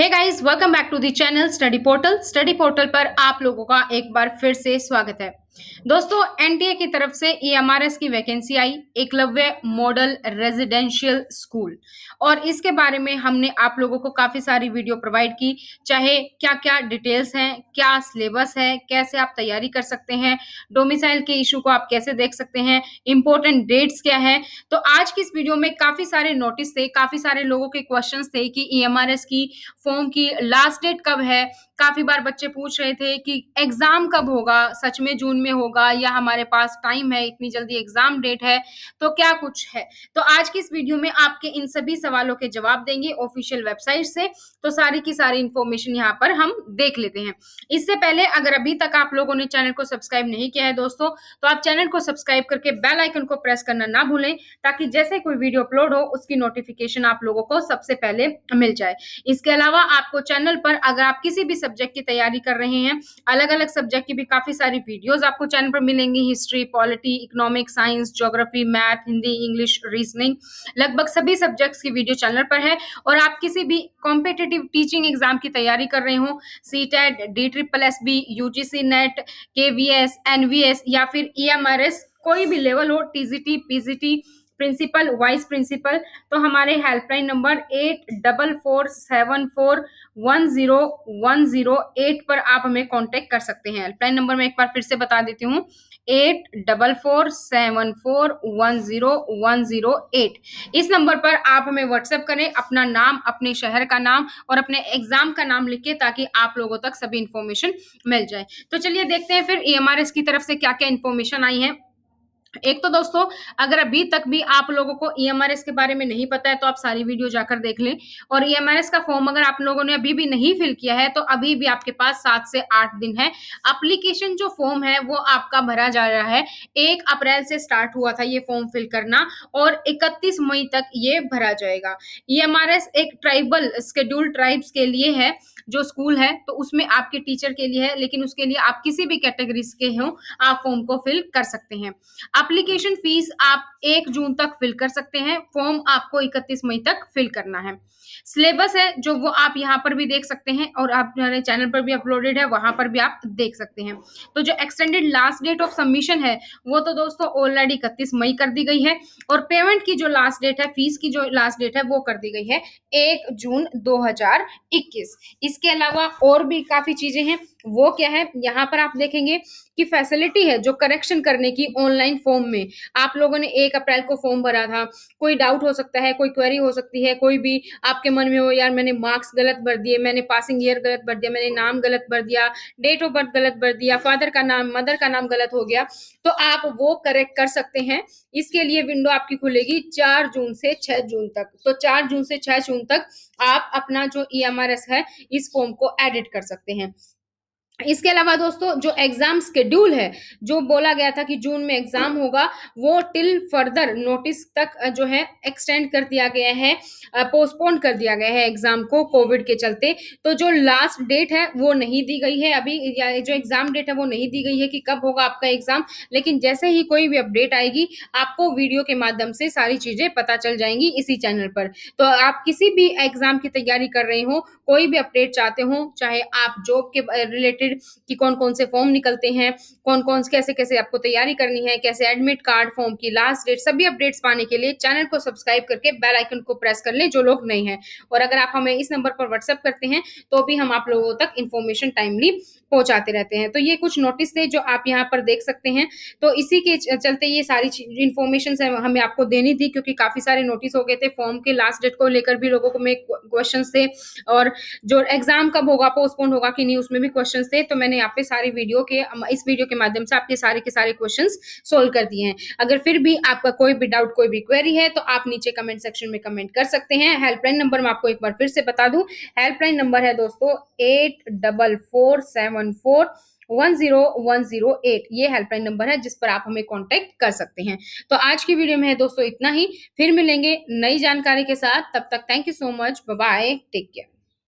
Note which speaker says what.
Speaker 1: hey guys welcome back to the channel study portal study portal पर आप लोगों का एक बार फिर से स्वागत है दोस्तों एनटीए की तरफ से ईएमआरएस e की वैकेंसी आई एकलव्य मॉडल रेजिडेंशियल स्कूल और इसके बारे में हमने आप लोगों को काफी सारी वीडियो प्रोवाइड की चाहे क्या क्या डिटेल्स हैं क्या सिलेबस है कैसे आप तैयारी कर सकते हैं डोमिसाइल के इशू को आप कैसे देख सकते हैं इंपॉर्टेंट डेट्स क्या है तो आज की इस वीडियो में काफी सारे नोटिस थे काफी सारे लोगों के क्वेश्चन थे कि ई e की फॉर्म की लास्ट डेट कब है काफी बार बच्चे पूछ रहे थे कि एग्जाम कब होगा सच में जून में होगा या हमारे पास टाइम है इतनी जल्दी एग्जाम डेट है तो क्या कुछ है तो आज की इस वीडियो में आपके इन सभी सवालों के जवाब देंगे ऑफिशियल वेबसाइट से तो सारी की सारी इंफॉर्मेशन यहाँ पर हम देख लेते हैं इससे पहले अगर अभी तक आप लोगों ने चैनल को सब्सक्राइब नहीं किया है दोस्तों तो आप चैनल को सब्सक्राइब करके बेल आइकन को प्रेस करना ना भूलें ताकि जैसे कोई वीडियो अपलोड हो उसकी नोटिफिकेशन आप लोगों को सबसे पहले मिल जाए इसके अलावा आपको चैनल पर अगर आप किसी भी सब्जेक्ट की तैयारी कर रहे हैं अलग अलग सब्जेक्ट की भी काफी सारी वीडियोज आपको चैनल पर मिलेंगी history polity economic science geography math Hindi English reasoning लगभग सभी सब्जेक्ट्स की वीडियो चैनल पर है और आप किसी भी कॉम्पिटेटिव टीचिंग एग्जाम की तैयारी कर रहे हो C TET D triple S B UGC NET K V S N V S या फिर ई एम आर एस कोई भी लेवल हो T T G P G T principal vice principal तो हमारे helpline number eight double four seven four one zero one zero eight पर आप हमें कांटेक्ट कर सकते हैं हेल्पलाइन नंबर मैं एक बार फिर से बता देती हूँ eight double four seven four one zero one zero eight इस नंबर पर आप हमें व्हाट्सएप करें अपना नाम अपने शहर का नाम और अपने एग्जाम का नाम लिख के ताकि आप लोगों तक सभी इंफॉर्मेशन मिल जाए तो चलिए देखते हैं फिर ई की तरफ से क्या क्या इंफॉर्मेशन आई है एक तो दोस्तों अगर अभी तक भी आप लोगों को ई e के बारे में नहीं पता है तो आप सारी वीडियो जाकर देख लें और ई e का फॉर्म अगर आप लोगों ने अभी भी नहीं फिल किया है तो अभी भी आपके पास सात से आठ दिन है अप्लीकेशन जो फॉर्म है वो आपका भरा जा रहा है एक अप्रैल से स्टार्ट हुआ था ये फॉर्म फिल करना और इकतीस मई तक ये भरा जाएगा ई e एक ट्राइबल स्केड्यूल ट्राइब्स के लिए है जो स्कूल है तो उसमें आपके टीचर के लिए है लेकिन उसके लिए आप किसी भी कैटेगरीज के हों आप फॉर्म को फिल कर सकते हैं एप्लीकेशन फीस आप एक जून तक फिल कर सकते हैं फॉर्म आपको इकतीस मई तक फिल करना है सिलेबस है जो वो आप यहाँ पर भी देख सकते हैं और आप हमारे चैनल पर भी अपलोडेड है वहां पर भी आप देख सकते हैं तो जो extended last date of submission है वो तो दोस्तों ऑलरेडी इकतीस मई कर दी गई है और पेमेंट की जो लास्ट डेट है फीस की जो लास्ट डेट है वो कर दी गई है एक जून दो इसके अलावा और भी काफी चीजें हैं वो क्या है यहाँ पर आप देखेंगे कि फैसिलिटी है जो करेक्शन करने की ऑनलाइन फॉर्म में आप लोगों ने एक अप्रैल को फॉर्म भरा था कोई डाउट हो सकता है कोई क्वेरी हो सकती है कोई भी आपके मन में हो यार मैंने मार्क्स गलत भर दिए मैंने पासिंग ईयर गलत भर दिया मैंने नाम गलत भर दिया डेट ऑफ बर्थ गलत भर दिया फादर का नाम मदर का नाम गलत हो गया तो आप वो करेक्ट कर सकते हैं इसके लिए विंडो आपकी खुलेगी चार जून से छह जून तक तो चार जून से छह जून तक आप अपना जो ई e है इस फॉर्म को एडिट कर सकते हैं इसके अलावा दोस्तों जो एग्ज़ाम स्केड्यूल है जो बोला गया था कि जून में एग्ज़ाम होगा वो टिल फर्दर नोटिस तक जो है एक्सटेंड कर दिया गया है पोस्टपोन कर दिया गया है एग्ज़ाम को कोविड के चलते तो जो लास्ट डेट है वो नहीं दी गई है अभी जो एग्ज़ाम डेट है वो नहीं दी गई है कि कब होगा आपका एग्ज़ाम लेकिन जैसे ही कोई भी अपडेट आएगी आपको वीडियो के माध्यम से सारी चीज़ें पता चल जाएंगी इसी चैनल पर तो आप किसी भी एग्ज़ाम की तैयारी कर रहे हो कोई भी अपडेट चाहते हो चाहे आप जॉब के रिलेटेड रिलेटेड कि कौन कौन से फॉर्म निकलते हैं कौन कौन कैसे कैसे आपको तैयारी करनी है कैसे एडमिट कार्ड फॉर्म की लास्ट डेट सभी अपडेट्स पाने के लिए चैनल को सब्सक्राइब करके बेल आइकन को प्रेस कर लें जो लोग नहीं हैं और अगर आप हमें इस नंबर पर व्हाट्सअप करते हैं तो भी हम आप लोगों तक इन्फॉर्मेशन टाइमली पहुंचाते रहते हैं तो ये कुछ नोटिस थे जो आप यहाँ पर देख सकते हैं तो इसी के चलते ये सारी इन्फॉर्मेशन हमें आपको देनी थी क्योंकि काफ़ी सारे नोटिस हो गए थे फॉर्म के लास्ट डेट को लेकर भी लोगों को में क्वेश्चन थे और जो एग्जाम कब होगा पोस्टपोन होगा कि नहीं उसमें भी क्वेश्चन से तो मैंने यहाँ पे सारी वीडियो के इस वीडियो के माध्यम से आपके सारे के सारे क्वेश्चन सोल्व कर दिए हैं अगर फिर भी आपका कोई भी डाउट कोई भी क्वेरी है तो आप नीचे कमेंट सेक्शन में कमेंट कर सकते हैं हेल्पलाइन नंबर मैं आपको एक बार फिर से बता दूँ हेल्पलाइन नंबर है दोस्तों eight double four seven four one zero one zero eight ये हेल्पलाइन नंबर है जिस पर आप हमें कांटेक्ट कर सकते हैं तो आज की वीडियो में है दोस्तों इतना ही फिर मिलेंगे नई जानकारी के साथ तब तक thank you so much bye take care